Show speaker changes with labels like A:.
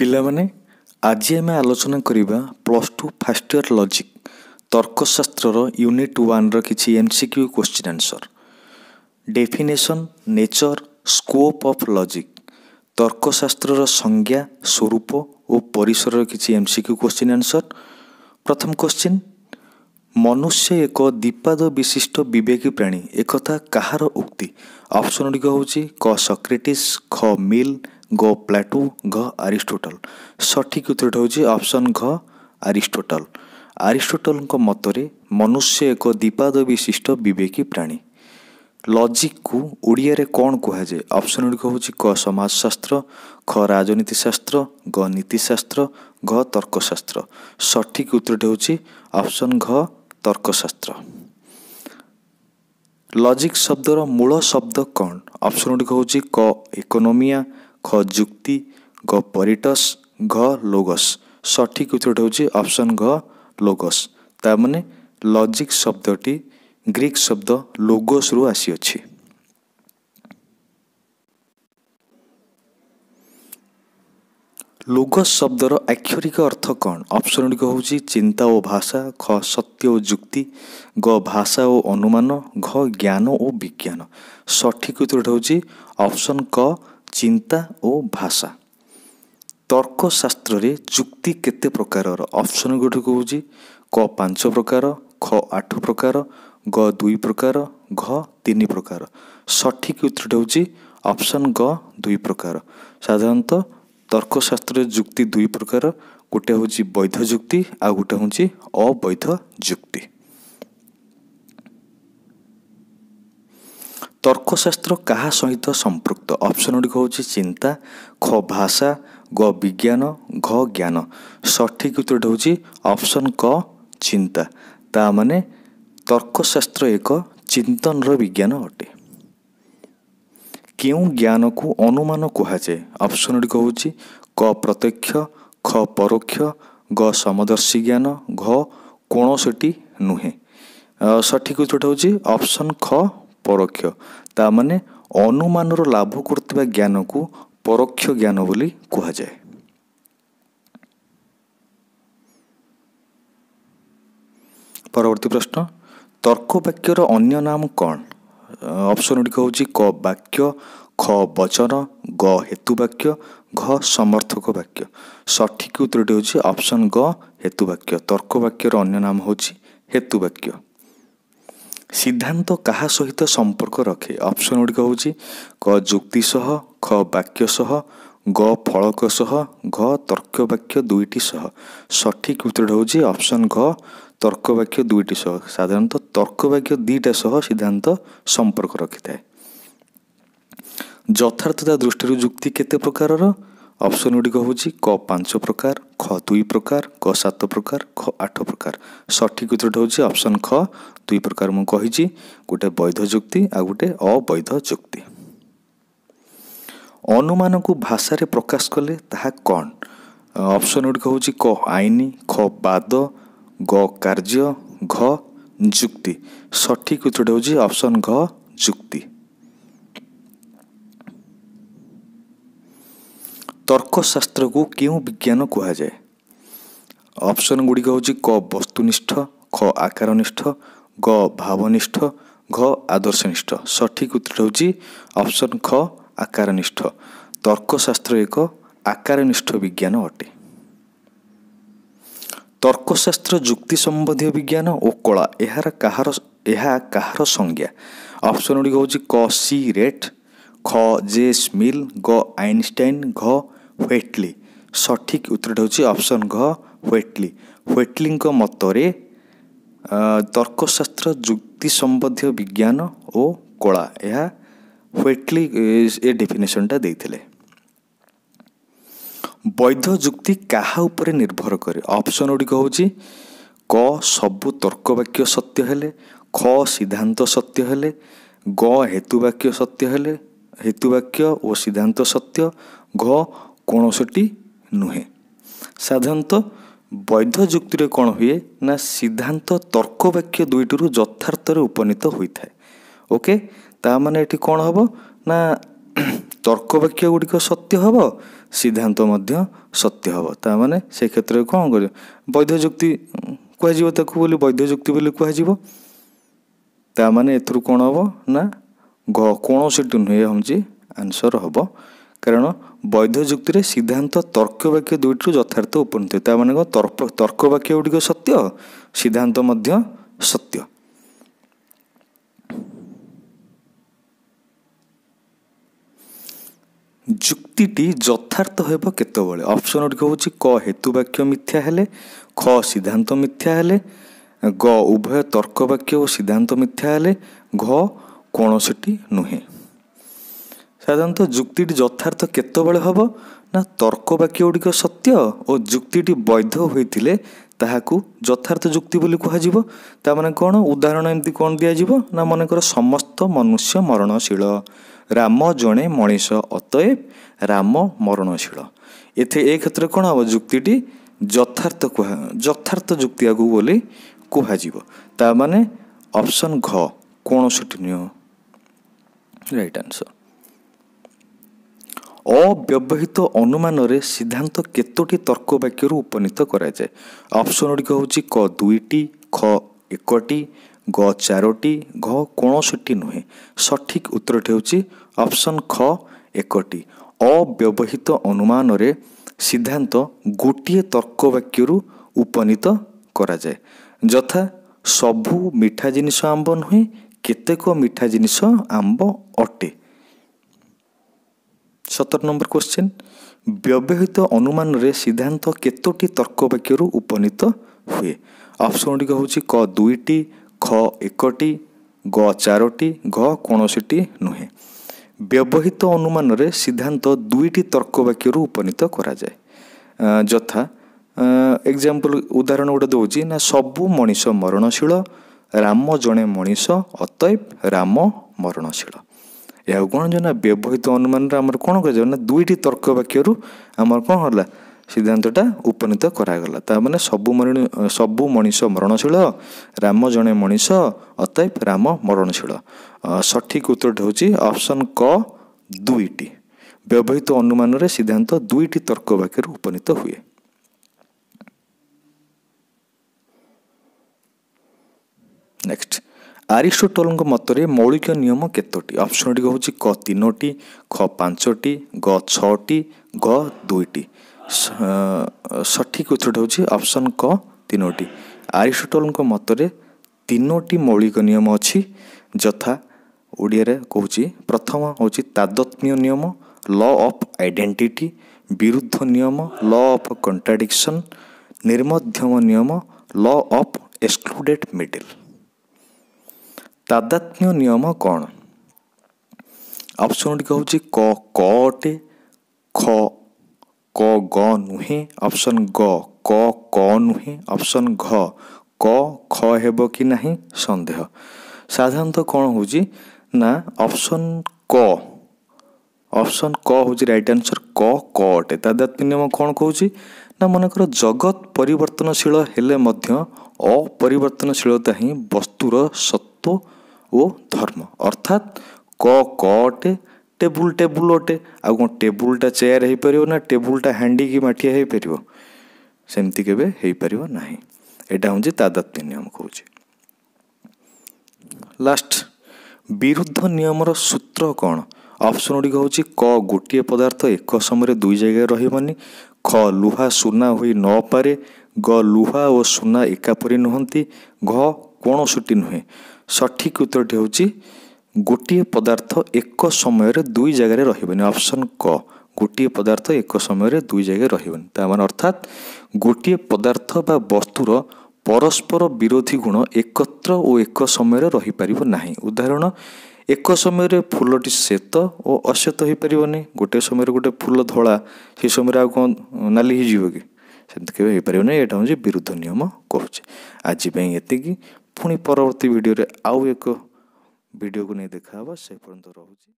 A: ପିଲାମାନେ ଆଜି ଆମେ ଆଲୋଚନା କରିବା plus two first year logic ତର୍କଶାସ୍ତ୍ରର ୟୁନିଟ୍ ୱାନ୍ର କିଛି M C Q question answer definition nature scope of logic ତର୍କଶାସ୍ତ୍ରର ସଂଜ୍ଞା ସ୍ୱରୂପ ଓ ପରିସରର କିଛି M C Q question answer ପ୍ରଥମ କ୍ୱେଶ୍ଚିନ୍ ମନୁଷ୍ୟ ଏକ ଦ୍ୱିପାଦ ବିଶିଷ୍ଟ ବିବେକୀ ପ୍ରାଣୀ ଏକଥା କାହାର ଉକ୍ତି ଅପସନ୍ ଗୁଡ଼ିକ ହେଉଛି କ ସକ୍ରେଟିସ୍ ଖ ମିଲ୍ ଗୋ ପ୍ଲାଟୁ ଘ ଆରିଷ୍ଟୋଟଲ ସଠିକ ଉତ୍ତରଟି ହେଉଛି ଅପସନ୍ ଘ ଆରିଷ୍ଟୋଟଲ ଆରିଷ୍ଟୋଟଲଙ୍କ ମତରେ ମନୁଷ୍ୟ ଏକ ଦୀପାଦ ବିଶିଷ୍ଟ ବିବେକୀ ପ୍ରାଣୀ ଲଜିକକୁ ଓଡ଼ିଆରେ କ'ଣ କୁହାଯାଏ ଅପସନ୍ ଗୁଡ଼ିକ ହେଉଛି କ ସମାଜଶାସ୍ତ୍ର ଖ ରାଜନୀତିଶାସ୍ତ୍ର ଗ ନୀତିଶାସ୍ତ୍ର ଘ ତର୍କଶାସ୍ତ୍ର ସଠିକ ଉତ୍ତରଟି ହେଉଛି ଅପସନ୍ ଘ ତର୍କଶାସ୍ତ୍ର ଲଜିକ୍ ଶବ୍ଦର ମୂଳ ଶବ୍ଦ କ'ଣ ଅପସନ୍ ଗୁଡ଼ିକ ହେଉଛି କ ଇକୋନୋମିଆ ଖ ଯୁକ୍ତି ଗ ପରିଟସ୍ ଘ ଲୋଗସ୍ ସଠିକ ଉତ୍ତରଟା ହେଉଛି ଅପସନ୍ ଘ ଲୋଗସ୍ ତା ମାନେ ଲଜିକ୍ ଶବ୍ଦଟି ଗ୍ରୀକ୍ ଶବ୍ଦ ଲୋଗସ୍ରୁ ଆସିଅଛି ଲୋଗସ୍ ଶବ୍ଦର ଆକ୍ଷରିକ ଅର୍ଥ କ'ଣ ଅପସନ୍ ଗୁଡ଼ିକ ହେଉଛି ଚିନ୍ତା ଓ ଭାଷା ଖ ସତ୍ୟ ଓ ଯୁକ୍ତି ଗ ଭାଷା ଓ ଅନୁମାନ ଘ ଜ୍ଞାନ ଓ ବିଜ୍ଞାନ ସଠିକ ଉତ୍ତରଟା ହେଉଛି ଅପସନ୍ କ चिन्ता भाषा तर्कशास्त्रुक्ति केते प्रकार र अप्सन क पाँच प्रकार ख आठ प्रकार ग दुई प्रकार घ तिन प्रकार सही उत्तर हौ अप्सन ग दुई प्रकार साधारणत तर्कशास्त्रुक्ति दुई प्रकार गोटे हौ वैध जुक्ति आउ गएपछि अवैध जुक्ति ତର୍କଶାସ୍ତ୍ର କାହା ସହିତ ସମ୍ପୃକ୍ତ ଅପସନ୍ ଗୁଡ଼ିକ ହେଉଛି ଚିନ୍ତା ଖ ଭାଷା ଗ ବିଜ୍ଞାନ ଘ ଜ୍ଞାନ ସଠିକ ଉତ୍ତରଟି ହେଉଛି ଅପସନ୍ କ ଚିନ୍ତା ତା ମାନେ ତର୍କଶାସ୍ତ୍ର ଏକ ଚିନ୍ତନର ବିଜ୍ଞାନ ଅଟେ କେଉଁ ଜ୍ଞାନକୁ ଅନୁମାନ କୁହାଯାଏ ଅପସନ୍ ଗୁଡ଼ିକ ହେଉଛି କ ପ୍ରତ୍ୟକ୍ଷ ଖ ପରୋକ୍ଷ ଗ ସମଦର୍ଶୀ ଜ୍ଞାନ ଘ କୌଣସିଟି ନୁହେଁ ସଠିକ ଉତ୍ତରଟି ହେଉଛି ଅପସନ୍ ଖ ପରୋକ୍ଷ ତା'ମାନେ ଅନୁମାନର ଲାଭ କରୁଥିବା ଜ୍ଞାନକୁ ପରୋକ୍ଷ ଜ୍ଞାନ ବୋଲି କୁହାଯାଏ ପରବର୍ତ୍ତୀ ପ୍ରଶ୍ନ ତର୍କ ବାକ୍ୟର ଅନ୍ୟ ନାମ କ'ଣ ଅପସନ୍ ଗୁଡ଼ିକ ହେଉଛି କ ବାକ୍ୟ ଖ ବଚନ ଗ ହେତୁ ବାକ୍ୟ ଘ ସମର୍ଥକ ବାକ୍ୟ ସଠିକ ଉତ୍ତରଟି ହେଉଛି ଅପସନ୍ ଗ ହେତୁ ବାକ୍ୟ ତର୍କ ବାକ୍ୟର ଅନ୍ୟ ନାମ ହେଉଛି ହେତୁ ବାକ୍ୟ ସିଦ୍ଧାନ୍ତ କାହା ସହିତ ସମ୍ପର୍କ ରଖେ ଅପସନ୍ ଗୁଡ଼ିକ ହେଉଛି କ ଯୁକ୍ତି ସହ ଖ ବାକ୍ୟ ସହ ଗ ଫଳକ ସହ ଘ ତର୍କ ବାକ୍ୟ ଦୁଇଟି ସହ ସଠିକ ଉତ୍ତର ହେଉଛି ଅପସନ୍ ଘ ତର୍କ ବାକ୍ୟ ଦୁଇଟି ସହ ସାଧାରଣତଃ ତର୍କ ବାକ୍ୟ ଦୁଇଟା ସହ ସିଦ୍ଧାନ୍ତ ସମ୍ପର୍କ ରଖିଥାଏ ଯଥାର୍ଥତା ଦୃଷ୍ଟିରୁ ଯୁକ୍ତି କେତେ ପ୍ରକାରର ଅପ୍ସନ୍ ଗୁଡ଼ିକ ହେଉଛି କ ପାଞ୍ଚ ପ୍ରକାର ଖ ଦୁଇ ପ୍ରକାର କ ସାତ ପ୍ରକାର ଖ ଆଠ ପ୍ରକାର ସଠିକ ଉତ୍ତରଟି ହେଉଛି ଅପ୍ସନ୍ ଖ ଦୁଇ ପ୍ରକାର ମୁଁ କହିଛି ଗୋଟିଏ ବୈଧ ଯୁକ୍ତି ଆଉ ଗୋଟିଏ ଅବୈଧ ଯୁକ୍ତି ଅନୁମାନକୁ ଭାଷାରେ ପ୍ରକାଶ କଲେ ତାହା କ'ଣ ଅପ୍ସନ୍ ଗୁଡ଼ିକ ହେଉଛି କ ଆଇନ ଖ ବାଦ ଗ କାର୍ଯ୍ୟ ଘ ଯୁକ୍ତି ସଠିକ ଉତ୍ତରଟି ହେଉଛି ଅପ୍ସନ୍ ଘ ଯୁକ୍ତି ତର୍କଶାସ୍ତ୍ରକୁ କେଉଁ ବିଜ୍ଞାନ କୁହାଯାଏ ଅପସନ୍ ଗୁଡ଼ିକ ହେଉଛି କ ବସ୍ତୁନିଷ୍ଠ ଖ ଆକାରନିଷ୍ଠ ଗ ଭାବନିଷ୍ଠ ଘ ଆଦର୍ଶନିଷ୍ଠ ସଠିକ ଉତ୍ତର ହେଉଛି ଅପସନ୍ ଖ ଆକାରନିଷ୍ଠ ତର୍କଶାସ୍ତ୍ର ଏକ ଆକାରନିଷ୍ଠ ବିଜ୍ଞାନ ଅଟେ ତର୍କଶାସ୍ତ୍ର ଯୁକ୍ତି ସମ୍ବନ୍ଧୀୟ ବିଜ୍ଞାନ ଓ କଳା ଏହାର କାହାର ଏହା କାହାର ସଂଜ୍ଞା ଅପସନ୍ ଗୁଡ଼ିକ ହେଉଛି କ ସି ରେଟ୍ ଖ ଜେ ସ୍ମିଲ୍ ଗ ଆଇନଷ୍ଟାଇନ୍ ଘ ହ୍ୱେଟଲି ସଠିକ ଉତ୍ତରଟା ହେଉଛି ଅପସନ୍ ଘ ହ୍ୱେଟଲି ହ୍ୱେଟଲିଙ୍କ ମତରେ ତର୍କଶାସ୍ତ୍ର ଯୁକ୍ତି ସମ୍ବନ୍ଧୀୟ ବିଜ୍ଞାନ ଓ କଳା ଏହା ହ୍ୱେଟଲି ଏ ଡେଫିନେସନଟା ଦେଇଥିଲେ ବୈଧ ଯୁକ୍ତି କାହା ଉପରେ ନିର୍ଭର କରେ ଅପସନ୍ ଗୁଡ଼ିକ ହେଉଛି କ ସବୁ ତର୍କବାକ୍ୟ ସତ୍ୟ ହେଲେ ଖ ସିଦ୍ଧାନ୍ତ ସତ୍ୟ ହେଲେ ଗ ହେତୁବାକ୍ୟ ସତ୍ୟ ହେଲେ ହେତୁବାକ୍ୟ ଓ ସିଦ୍ଧାନ୍ତ ସତ୍ୟ ଘ କୌଣସିଟି ନୁହେଁ ସାଧାରଣତଃ ବୈଧ ଯୁକ୍ତିରେ କ'ଣ ହୁଏ ନା ସିଦ୍ଧାନ୍ତ ତର୍କ ବାକ୍ୟ ଦୁଇଟିରୁ ଯଥାର୍ଥରେ ଉପନୀତ ହୋଇଥାଏ ଓକେ ତା ମାନେ ଏଠି କ'ଣ ହେବ ନା ତର୍କ ବାକ୍ୟ ଗୁଡ଼ିକ ସତ୍ୟ ହେବ ସିଦ୍ଧାନ୍ତ ମଧ୍ୟ ସତ୍ୟ ହେବ ତା ମାନେ ସେ କ୍ଷେତ୍ରରେ କ'ଣ କରିବ ବୈଧ ଯୁକ୍ତି କୁହାଯିବ ତାକୁ ବୋଲି ବୈଧ ଯୁକ୍ତି ବୋଲି କୁହାଯିବ ତା ମାନେ ଏଥିରୁ କ'ଣ ହେବ ନା କୌଣସିଟି ନୁହେଁ ହେଉଛି ଆନ୍ସର ହେବ କାରଣ ବୈଧ ଯୁକ୍ତିରେ ସିଦ୍ଧାନ୍ତ ତର୍କବାକ୍ୟ ଦୁଇଟିରୁ ଯଥାର୍ଥ ଉପନୀତ ତା ମାନେ କ'ଣ ତର୍କବାକ୍ୟ ଗୁଡ଼ିକ ସତ୍ୟ ସିଦ୍ଧାନ୍ତ ମଧ୍ୟ ସତ୍ୟ ଯୁକ୍ତିଟି ଯଥାର୍ଥ ହେବ କେତେବେଳେ ଅପସନ୍ ଗୁଡ଼ିକ ହେଉଛି କ ହେତୁବାକ୍ୟ ମିଥ୍ୟା ହେଲେ ଖ ସିଦ୍ଧାନ୍ତ ମିଥ୍ୟା ହେଲେ ଗ ଉଭୟ ତର୍କବାକ୍ୟ ଓ ସିଦ୍ଧାନ୍ତ ମିଥ୍ୟା ହେଲେ ଘ କୌଣସିଟି ନୁହେଁ ସାଧାରଣତଃ ଯୁକ୍ତିଟି ଯଥାର୍ଥ କେତେବେଳେ ହେବ ନା ତର୍କ ବାକ୍ୟଗୁଡ଼ିକ ସତ୍ୟ ଓ ଯୁକ୍ତିଟି ବୈଧ ହୋଇଥିଲେ ତାହାକୁ ଯଥାର୍ଥ ଯୁକ୍ତି ବୋଲି କୁହାଯିବ ତା'ମାନେ କ'ଣ ଉଦାହରଣ ଏମିତି କ'ଣ ଦିଆଯିବ ନା ମନେକର ସମସ୍ତ ମନୁଷ୍ୟ ମରଣଶୀଳ ରାମ ଜଣେ ମଣିଷ ଅତଏବ ରାମ ମରଣଶୀଳ ଏଥି ଏ କ୍ଷେତ୍ରରେ କ'ଣ ହେବ ଯୁକ୍ତିଟି ଯଥାର୍ଥ କୁହା ଯଥାର୍ଥ ଯୁକ୍ତି ଆଗକୁ ବୋଲି କୁହାଯିବ ତା'ମାନେ ଅପସନ୍ ଘ କୌଣସିଟି ନୁହେଁ ରାଇଟ୍ ଆନ୍ସର୍ ଅବ୍ୟବହିତ ଅନୁମାନରେ ସିଦ୍ଧାନ୍ତ କେତୋଟି ତର୍କ ବାକ୍ୟରୁ ଉପନୀତ କରାଯାଏ ଅପସନ୍ ଗୁଡ଼ିକ ହେଉଛି କ ଦୁଇଟି ଖ ଏକଟି ଗ ଚାରୋଟି ଘ କୌଣସିଟି ନୁହେଁ ସଠିକ୍ ଉତ୍ତରଟି ହେଉଛି ଅପସନ୍ ଖ ଏକଟି ଅବ୍ୟବହିତ ଅନୁମାନରେ ସିଦ୍ଧାନ୍ତ ଗୋଟିଏ ତର୍କ ବାକ୍ୟରୁ ଉପନୀତ କରାଯାଏ ଯଥା ସବୁ ମିଠା ଜିନିଷ ଆମ୍ବ ନୁହେଁ କେତେକ ମିଠା ଜିନିଷ ଆମ୍ବ ଅଟେ ସତର ନମ୍ବର କ୍ୱେଶ୍ଚିନ୍ ବ୍ୟବହୃତ ଅନୁମାନରେ ସିଦ୍ଧାନ୍ତ କେତୋଟି ତର୍କବାକ୍ୟରୁ ଉପନୀତ ହୁଏ ଅପ୍ସନ୍ ଗୁଡ଼ିକ ହେଉଛି କ ଦୁଇଟି ଖ ଏକଟି ଗ ଚାରୋଟି ଘ କୌଣସିଟି ନୁହେଁ ବ୍ୟବହୃତ ଅନୁମାନରେ ସିଦ୍ଧାନ୍ତ ଦୁଇଟି ତର୍କବାକ୍ୟରୁ ଉପନୀତ କରାଯାଏ ଯଥା ଏକ୍ଜାମ୍ପଲ୍ ଉଦାହରଣ ଗୋଟେ ଦେଉଛି ନା ସବୁ ମଣିଷ ମରଣଶୀଳ ରାମ ଜଣେ ମଣିଷ ଅତଏବ ରାମ ମରଣଶୀଳ ଏହାକୁ କ'ଣ ଯେଉଁ ନା ବ୍ୟବହୃତ ଅନୁମାନରେ ଆମର କ'ଣ କରାଯାଉ ନା ଦୁଇଟି ତର୍କ ବାକ୍ୟରୁ ଆମର କ'ଣ ହେଲା ସିଦ୍ଧାନ୍ତଟା ଉପନୀତ କରାଗଲା ତା ମାନେ ସବୁ ସବୁ ମଣିଷ ମରଣଶୀଳ ରାମ ଜଣେ ମଣିଷ ଅତଏବ ରାମ ମରଣଶୀଳ ସଠିକ ଉତ୍ତରଟି ହେଉଛି ଅପସନ୍ କ ଦୁଇଟି ବ୍ୟବହୃତ ଅନୁମାନରେ ସିଦ୍ଧାନ୍ତ ଦୁଇଟି ତର୍କ ବାକ୍ୟରୁ ଉପନୀତ ହୁଏ ନେକ୍ସଟ ଆରିଷ୍ଟୋଟଲଙ୍କ ମତରେ ମୌଳିକ ନିୟମ କେତୋଟି ଅପସନ୍ ଗୁଡ଼ିକ ହେଉଛି କ ତିନୋଟି ଖ ପାଞ୍ଚଟି ଗ ଛଅଟି ଗ ଦୁଇଟି ସଠିକ୍ ଉତ୍ତରଟି ହେଉଛି ଅପସନ୍ କ ତିନୋଟି ଆରିଷ୍ଟୋଟଲଙ୍କ ମତରେ ତିନୋଟି ମୌଳିକ ନିୟମ ଅଛି ଯଥା ଓଡ଼ିଆରେ କହୁଛି ପ୍ରଥମ ହେଉଛି ତାଦତ୍ମ୍ୟ ନିୟମ ଲ ଅଫ୍ ଆଇଡେଣ୍ଟିଟି ବିରୁଦ୍ଧ ନିୟମ ଲ ଅଫ୍ କଣ୍ଟ୍ରାଡିକ୍ସନ୍ ନିର୍ମଧ୍ୟମ ନିୟମ ଲ ଅଫ୍ ଏକ୍ସକ୍ଲୁଡେଡ୍ ମିଡିଲ୍ ତାଦାତ୍ମ୍ୟ ନିୟମ କ'ଣ ଅପସନ୍ ଗୁଡ଼ିକ ହେଉଛି କ କ ଅଟେ ଖ କ ଗ ନୁହେଁ ଅପସନ୍ ଗ କ କ ନୁହେଁ ଅପସନ୍ ଘ କ ଖ ହେବ କି ନାହିଁ ସନ୍ଦେହ ସାଧାରଣତଃ କ'ଣ ହେଉଛି ନା ଅପସନ୍ କ ଅପସନ୍ କ ହେଉଛି ରାଇଟ୍ ଆନ୍ସର୍ କ କ ଅଟେ ତାଦାତ୍ମ୍ୟ ନିୟମ କ'ଣ କହୁଛି ନା ମନେକର ଜଗତ ପରିବର୍ତ୍ତନଶୀଳ ହେଲେ ମଧ୍ୟ ଅପରିବର୍ତ୍ତନଶୀଳତା ହିଁ ବସ୍ତୁର ସତ୍ୟ तो वो ଧର୍ମ ଅର୍ଥାତ୍ କ କ ଅଟେ ଟେବୁଲ୍ ଟେବୁଲ୍ ଅଟେ ଆଉ କ'ଣ ଟେବୁଲ୍ଟା ଚେୟାର୍ ହେଇପାରିବ ନା ଟେବୁଲ୍ଟା ହାଣ୍ଡି କି ମାଠିଆ ହେଇପାରିବ ସେମିତି କେବେ ହେଇପାରିବ ନାହିଁ ଏଇଟା ହେଉଛି ତାଦାତ୍ମ୍ୟ ନିୟମ କହୁଛି ଲାଷ୍ଟ ବିରୁଦ୍ଧ ନିୟମର ସୂତ୍ର କ'ଣ ଅପସନ୍ ଗୁଡ଼ିକ ହେଉଛି କ ଗୋଟିଏ ପଦାର୍ଥ ଏକ ସମୟରେ ଦୁଇ ଜାଗାରେ ରହିବନି ଖ ଲୁହା ସୁନା ହୋଇ ନପାରେ ଗ ଲୁହା ଓ ସୁନା ଏକାପରି ନୁହନ୍ତି ଘ କୌଣସିଟି ନୁହେଁ ସଠିକ୍ ଉତ୍ତରଟି ହେଉଛି ଗୋଟିଏ ପଦାର୍ଥ ଏକ ସମୟରେ ଦୁଇ ଜାଗାରେ ରହିବନି ଅପସନ୍ କ ଗୋଟିଏ ପଦାର୍ଥ ଏକ ସମୟରେ ଦୁଇ ଜାଗାରେ ରହିବନି ତା ମାନେ ଅର୍ଥାତ୍ ଗୋଟିଏ ପଦାର୍ଥ ବା ବସ୍ତୁର ପରସ୍ପର ବିରୋଧୀ ଗୁଣ ଏକତ୍ର ଓ ଏକ ସମୟରେ ରହିପାରିବ ନାହିଁ ଉଦାହରଣ ଏକ ସମୟରେ ଫୁଲଟି ଶ୍ୱେତ ଓ ଅଶ୍ୱେତ ହୋଇପାରିବନି ଗୋଟିଏ ସମୟରେ ଗୋଟିଏ ଫୁଲ ଧଳା ସେ ସମୟରେ ଆଉ କ'ଣ ନାଲି ହୋଇଯିବ କି ସେମିତି କେବେ ହୋଇପାରିବ ନାହିଁ ଏଇଟା ହେଉଛି ବିରୁଦ୍ଧ ନିୟମ କହୁଛି ଆଜି ପାଇଁ ଏତିକି ପୁଣି ପରବର୍ତ୍ତୀ ଭିଡ଼ିଓରେ ଆଉ ଏକ ଭିଡ଼ିଓକୁ ନେଇ ଦେଖା ହେବ ସେ ପର୍ଯ୍ୟନ୍ତ ରହୁଛି